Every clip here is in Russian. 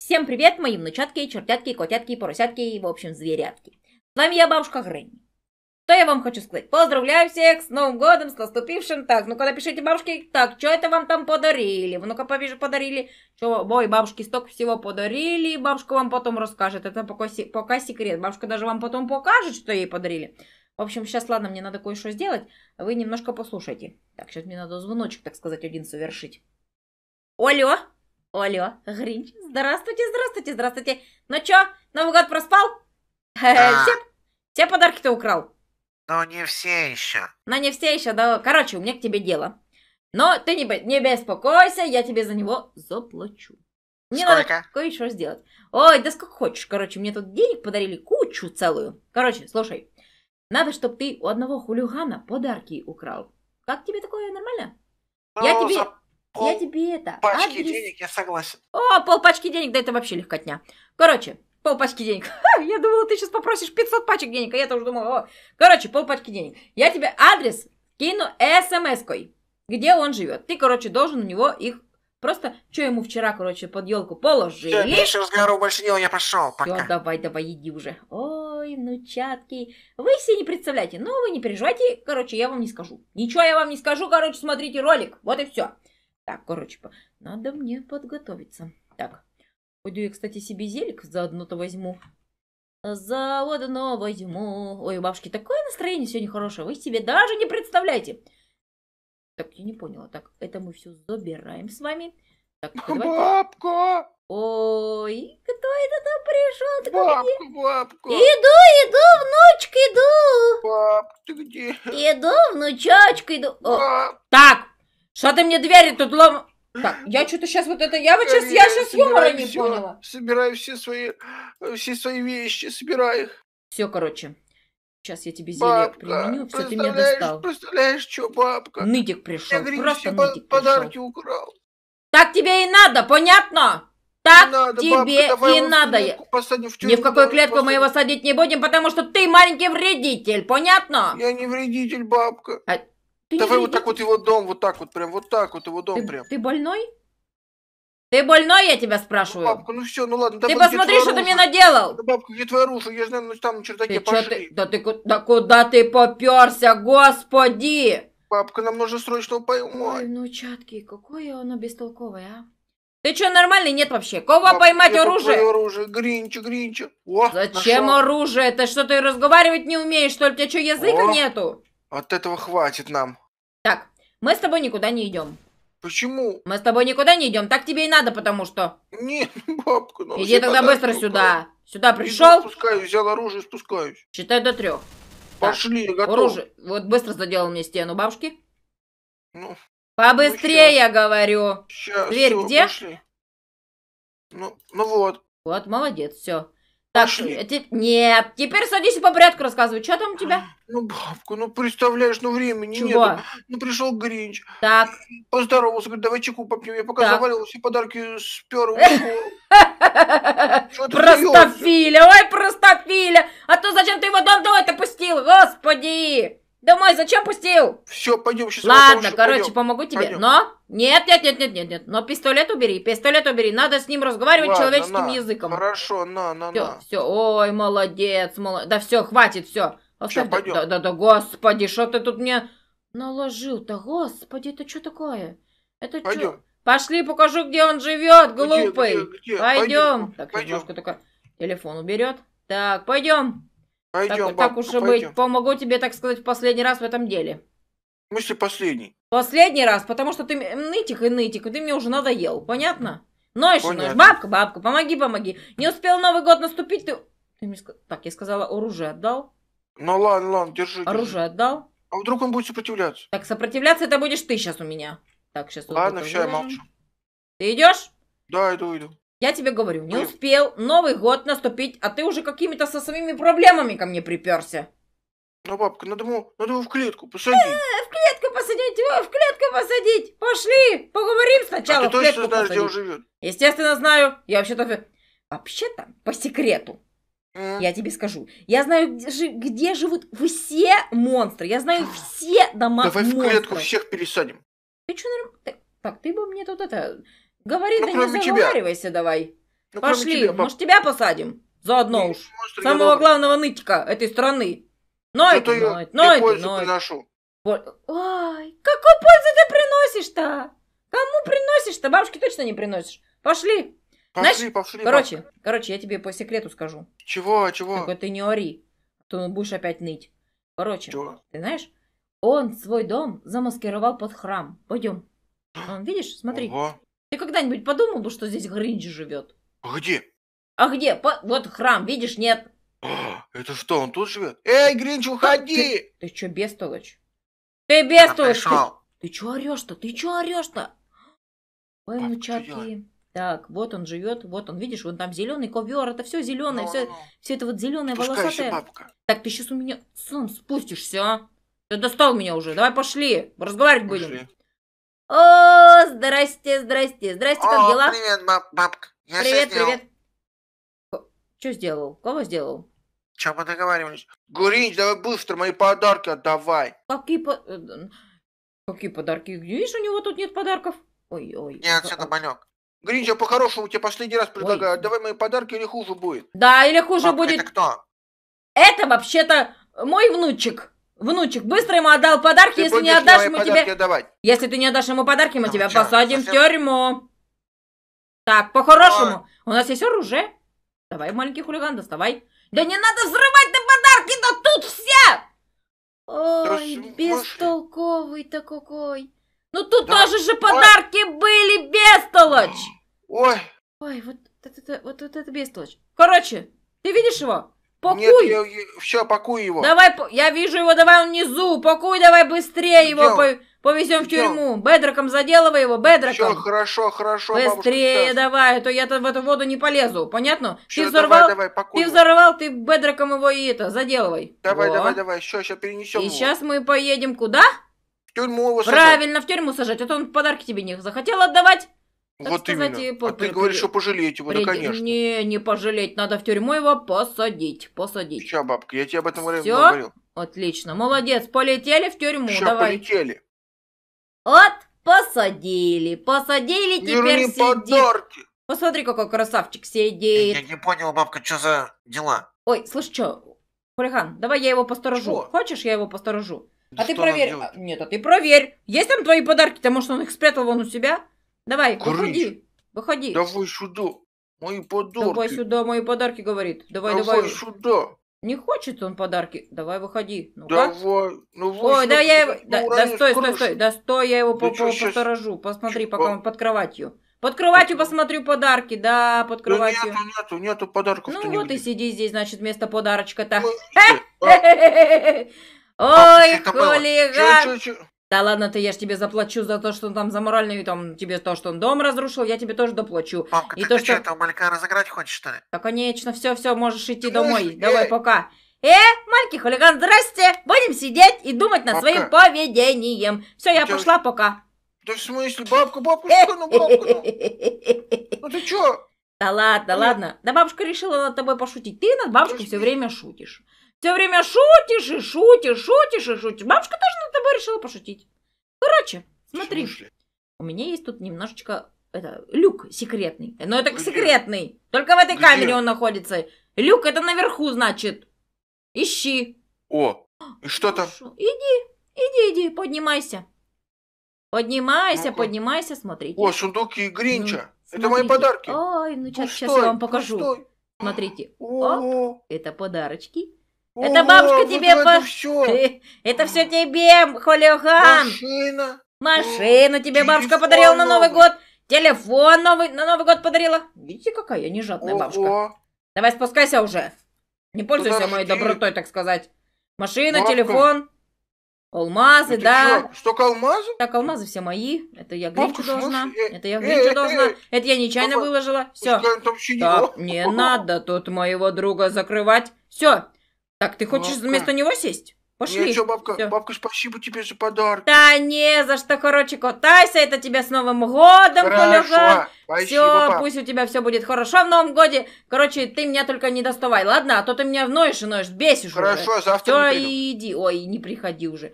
Всем привет, мои внучатки, чертятки, котятки, поросятки и, в общем, зверятки. С вами я, бабушка Гренни. Что я вам хочу сказать? Поздравляю всех с Новым Годом, с наступившим. Так, ну-ка напишите бабушке, так, что это вам там подарили? Ну, ну-ка повижу, подарили. Что, ой, бабушке столько всего подарили, бабушка вам потом расскажет. Это пока, пока секрет. Бабушка даже вам потом покажет, что ей подарили. В общем, сейчас, ладно, мне надо кое-что сделать. Вы немножко послушайте. Так, сейчас мне надо звоночек, так сказать, один совершить. Алло? Олё, Гринч, здравствуйте, здравствуйте, здравствуйте. Ну чё, Новый год проспал? Э, все, все подарки ты украл? Но не все еще. Но не все еще, да. Короче, у меня к тебе дело. Но ты не, не беспокойся, я тебе за него заплачу. Мне сколько? надо кое-что сделать. Ой, да сколько хочешь. Короче, мне тут денег подарили кучу целую. Короче, слушай, надо, чтобы ты у одного хулигана подарки украл. Как тебе такое нормально? Ну, я тебе... За Пол я тебе это... Пачки адрес... денег, я согласен. О, пол пачки денег, да это вообще легкотня. Короче, пол пачки денег. Ха, я думала, ты сейчас попросишь 500 пачек денег, а я тоже думала, о, короче, пол пачки денег. Я тебе адрес кину смс-кой, где он живет. Ты, короче, должен у него их Просто, что ему вчера, короче, под елку положили. Все, меньше разговоров больше не я пошел, пока. Всё, давай, давай, иди уже. Ой, ну внучатки, вы все не представляете, но вы не переживайте, короче, я вам не скажу. Ничего я вам не скажу, короче, смотрите ролик, вот и все. Так, короче, надо мне подготовиться. Так, пойду я, кстати, себе зелик заодно-то возьму. Заодно возьму. Ой, у бабушки такое настроение сегодня хорошее, вы себе даже не представляете. Так, я не поняла. Так, это мы все забираем с вами. Так, Бабка! Ой, кто это там пришел? бабка, бабка. Иду, иду, внучка, иду. Бабка, ты где? Иду, внучочка, иду. Баб... О, так, что ты мне двери тут лом... Так, я что-то сейчас вот это... Я вот сейчас, я, я, сейчас юмора не все, поняла. Собираю все свои, все свои вещи, собираю их. Все, короче. Сейчас я тебе зелье бабка, применю, все, ты меня достал. Представляешь, что бабка? Нытик пришел, я, говорю, просто нытик пришел. подарки украл. Так тебе и надо, понятно? Так надо, тебе бабка, и надо. В тюрьму, Ни в какую клетку посадим. мы его садить не будем, потому что ты маленький вредитель, понятно? Я не вредитель, бабка. А... Ты Давай вот так вот его дом, вот так вот, прям вот так вот его дом, прям. Ты больной? Ты больной, я тебя спрашиваю? Ну, бабка, ну все, ну ладно. Ты посмотри, что ты мне наделал. Да, бабка, где твое оружие, Я же, наверное, там на чердаке ты пошли. Ты, да, ты, да куда ты поперся, господи? Бабка, нам нужно срочно поймать. Ой, ну, чатки, какое оно бестолковое, а? Ты что, нормальный? Нет вообще. Кого Баб, поймать оружие? оружие? Гринчу, гринчу. О, Зачем нашел. оружие? Это что, ты разговаривать не умеешь, что ли? У тебя что, языка О. нету? От этого хватит нам. Так, мы с тобой никуда не идем. Почему? Мы с тобой никуда не идем. Так тебе и надо, потому что. Нет, бабка, ну. Иди тогда быстро рука. сюда. Сюда пришел. Спускаюсь, взял оружие, спускаюсь. Считай до трех. Пошли, так, готов. Оружие. Вот быстро заделал мне стену бабушки. Ну. Побыстрее, ну, я говорю. Сейчас. Дверь все, где? Пошли. Ну, ну вот. Вот, молодец, все. Так, Пошли. Э, ты... Нет, теперь садись и по порядку рассказывай. Что там у тебя? Ну, бабка, ну представляешь, ну времени Чего? нету. Ну пришел Гринч. Так. Поздоровался, говорит, давай чеку попьем. Я пока так. завалил все подарки спер. Простофиля, ой, простофиля. А то зачем ты его дом до это пустил? Господи! Домой зачем пустил? Все, пойдем сейчас. Ладно, короче, пойдем. помогу тебе. Пойдем. Но нет, нет, нет, нет, нет, нет. Но пистолет убери, пистолет убери. Надо с ним разговаривать Ладно, человеческим на. языком. Хорошо, на, на, все, на. Все, ой, молодец, молодец. Да все, хватит, все. все, пойдем. Да, да, да, господи, что ты тут мне наложил-то, господи, это что такое? Это пойдем. Чё? Пошли, покажу, где он живет, глупый. Где, где, где? Пойдем. пойдем. Так, пойдем. немножко только телефон уберет. Так, пойдем. Пойдем, так, бабка, так уж пойдем. быть, помогу тебе, так сказать, в последний раз в этом деле. В смысле последний? Последний раз, потому что ты нытик и нытик, и ты мне уже надоел, понятно? Ну, а ноешь, ноешь, бабка, бабка, помоги, помоги. Не успел Новый год наступить, ты... ты мне... Так, я сказала, оружие отдал. Ну ладно, ладно, держи. Оружие держи. отдал. А вдруг он будет сопротивляться? Так, сопротивляться это будешь ты сейчас у меня. Так, сейчас... Ладно, вот все, я молчу. Ты идешь? Да, иду, иду. Я тебе говорю, не успел Новый год наступить, а ты уже какими-то со своими проблемами ко мне приперся. Ну, бабка, надо его, надо его в клетку посадить. Э, в клетку посадить, его в клетку посадить. Пошли, поговорим сначала. А ты в клетку точно знаешь, посадить. где он живет? Естественно, знаю. Я вообще-то... Вообще-то, по секрету, я тебе скажу. Я знаю, где, где живут все монстры. Я знаю все дома Давай монстров. в клетку всех пересадим. Ты что, нормально? Так, ты бы мне тут это... Говори, ну, да не заговаривайся тебя. давай. Ну, Пошли, тебя, может, тебя посадим? Заодно ну, уж. Может, Самого главного нытика этой страны. Ной ты, ной, ной приношу. Ой, какую пользу ты приносишь-то? Кому приносишь-то? Бабушке точно не приносишь. Пошли. Пошли, Знаешь, пошли. Короче, пошли. короче, я тебе по секрету скажу. Чего, чего? Только ты не ори, а то будешь опять ныть. Короче, чего? ты знаешь, он свой дом замаскировал под храм. Пойдем. Он, видишь, смотри. Ого. Ты когда-нибудь подумал, бы, что здесь Гринч живет? А Где? А где? По... Вот храм, видишь, нет. А, это что, он тут живет? Эй, Гринч, уходи! Ты, ты чё, бестолочь? Ты бестолочь! Ты, ты что, орёшь-то? Ты что, орёшь-то? Ой, внучатки. Так, вот он живет, вот он, видишь, вон там зеленый ковер, это все зеленое, все, все это вот зеленое волосатое. Бабка. Так, ты сейчас у меня сам спустишься, а? Ты достал меня уже, давай пошли, разговаривать пошли. будем. О, здрасте, здрасте, здрасте, как О, дела? привет, баб бабка. Я привет, привет. Что сделал? Кого сделал? Чем мы договаривались? Гуринч, давай быстро мои подарки отдавай. Какие по... Э, какие подарки? Видишь, у него тут нет подарков. Ой-ой. Нет, все нормалек. Гринч, я по-хорошему тебе последний раз предлагаю. Ой. Давай мои подарки или хуже будет. Да, или хуже Пап, будет. Это кто? Это вообще-то мой внучек. Внучек, быстро ему отдал подарки, ты если не отдашь, мы тебе. Давать. Если ты не отдашь ему подарки, мы а тебя чё, посадим совсем... в тюрьму. Так, по-хорошему. У нас есть оружие. Давай, маленький хулиган, доставай. Да не надо взрывать на подарки, да тут все! Ой, да бестолковый ты какой. Ну тут да. тоже же подарки Ой. были, бестолочь. Ой. Ой, вот это, вот, вот это бестолочь. Короче, ты видишь его? Покуй! Нет, я, я, все, пакуй его. Давай, я вижу его, давай он внизу. Пакуй, давай быстрее его по, повезем в тюрьму. Бедроком заделывай его, бедроком. Все, хорошо, хорошо, Быстрее бабушка, давай, а то я в эту воду не полезу, понятно? Все, ты взорвал, давай, давай, пакуй ты взорвал, ты бедроком его и это, заделывай. Давай, Во. давай, давай, все, сейчас перенесем И его. сейчас мы поедем куда? В тюрьму его сажать. Правильно, в тюрьму сажать, а то он подарки тебе не захотел отдавать. Так вот сказать, именно. По... А ты говоришь, что пожалеть его, Пред... да конечно. Не, не пожалеть, надо в тюрьму его посадить, посадить. Сейчас, бабка, я тебе об этом Всё? говорил. Отлично, молодец, полетели в тюрьму, Сейчас, давай. полетели. Вот, посадили, посадили, ну, теперь Верни сидит. подарки. Посмотри, какой красавчик сидит. Я, я не понял, бабка, что за дела? Ой, слышь, что, Фарихан, давай я его посторожу. Что? Хочешь, я его посторожу? Да а ты проверь. Нет, а ты проверь. Есть там твои подарки? Потому что он их спрятал вон у себя? Давай, выходи. Выходи. Давай сюда. Мои подарки. Давай сюда, мои подарки, говорит. Давай, давай. Давай сюда. Не хочет он подарки. Давай, выходи. Ну давай. Ну, Ой, да я его... Да, да стой, стой, стой. Да стой, я его да по, по, посторожу. Посмотри, Чё? пока он под кроватью. Под кроватью посмотрю подарки, да, под кроватью. Да нету, нету, нету подарков. Ну вот и сиди здесь, значит, вместо подарочка-то. А. Ой, коллега. Да ладно ты, я ж тебе заплачу за то, что он там за моральный, там, тебе то, что он дом разрушил, я тебе тоже доплачу. Папка, И ты, то, ты что... этого малька разыграть хочешь, что ли? Да, конечно, все, все, можешь идти домой. Давай, пока. Э, маленький хулиган, здрасте! Будем сидеть и думать над своим поведением. Все, я пошла, пока. Да в смысле, бабка, бабка, что, ну бабка, ну? ты чё? Да ладно, ну, ладно. Да бабушка решила над тобой пошутить. Ты над бабушкой все время шутишь. Все время шутишь и шутишь, шутишь и шутишь. Бабушка тоже над Поэтому решила пошутить. Короче, смотри. У меня есть тут немножечко это, люк секретный. Но это Где? секретный. Только в этой Где? камере он находится. Люк это наверху, значит. Ищи. О, и что там? Иди, иди, иди, поднимайся. Поднимайся, ну поднимайся, смотрите. О, сундуки Гринча. Ну, это мои подарки. Ой, ну сейчас, сейчас ну я вам покажу. Ну, смотрите. О, это подарочки. Это бабушка тебе... по... это все тебе, хулиган. Машина. Машину тебе бабушка подарила на Новый год. Телефон новый, на Новый год подарила. Видите, какая я нежадная Ого. бабушка. Давай спускайся уже. Не пользуйся моей добротой, так сказать. Машина, телефон. Алмазы, это да. Что, столько алмазов? Так, алмазы все мои. Это я Гринчу должна. Э, это я Гринчу э, э, должна. Э, это я нечаянно выложила. Все. Так, не надо тут моего друга закрывать. Все, так, ты хочешь Бабка. вместо него сесть? Пошли. Нет, бабка, Всё. бабка, спасибо тебе за подарок. Да не за что, короче, катайся, это тебя с Новым годом, Хорошо, Все, пусть у тебя все будет хорошо в Новом годе. Короче, ты меня только не доставай, ладно? А то ты меня вноешь и ноешь, бесишь Хорошо, уже. завтра Все, иди. Ой, не приходи уже.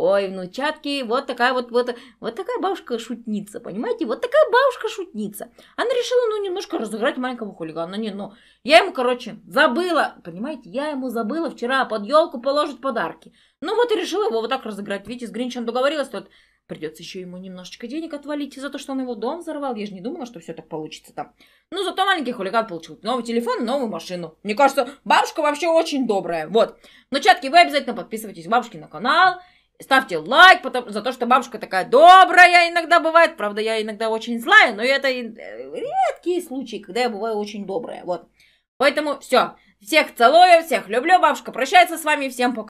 Ой, внучатки, вот такая вот, вот, вот такая бабушка-шутница, понимаете? Вот такая бабушка-шутница. Она решила, ну, немножко разыграть маленького хулигана. Не, ну, я ему, короче, забыла, понимаете, я ему забыла вчера под елку положить подарки. Ну, вот и решила его вот так разыграть. Видите, с Гринчем договорилась, вот придется еще ему немножечко денег отвалить за то, что он его дом взорвал. Я же не думала, что все так получится там. Ну, зато маленький хулиган получил новый телефон, новую машину. Мне кажется, бабушка вообще очень добрая. Вот. Внучатки, вы обязательно подписывайтесь бабушки на канал. Ставьте лайк потому, за то, что бабушка такая добрая иногда бывает. Правда, я иногда очень злая, но это э, редкие случаи, когда я бываю очень добрая. Вот. Поэтому все. Всех целую, всех люблю. Бабушка прощается с вами. Всем пока.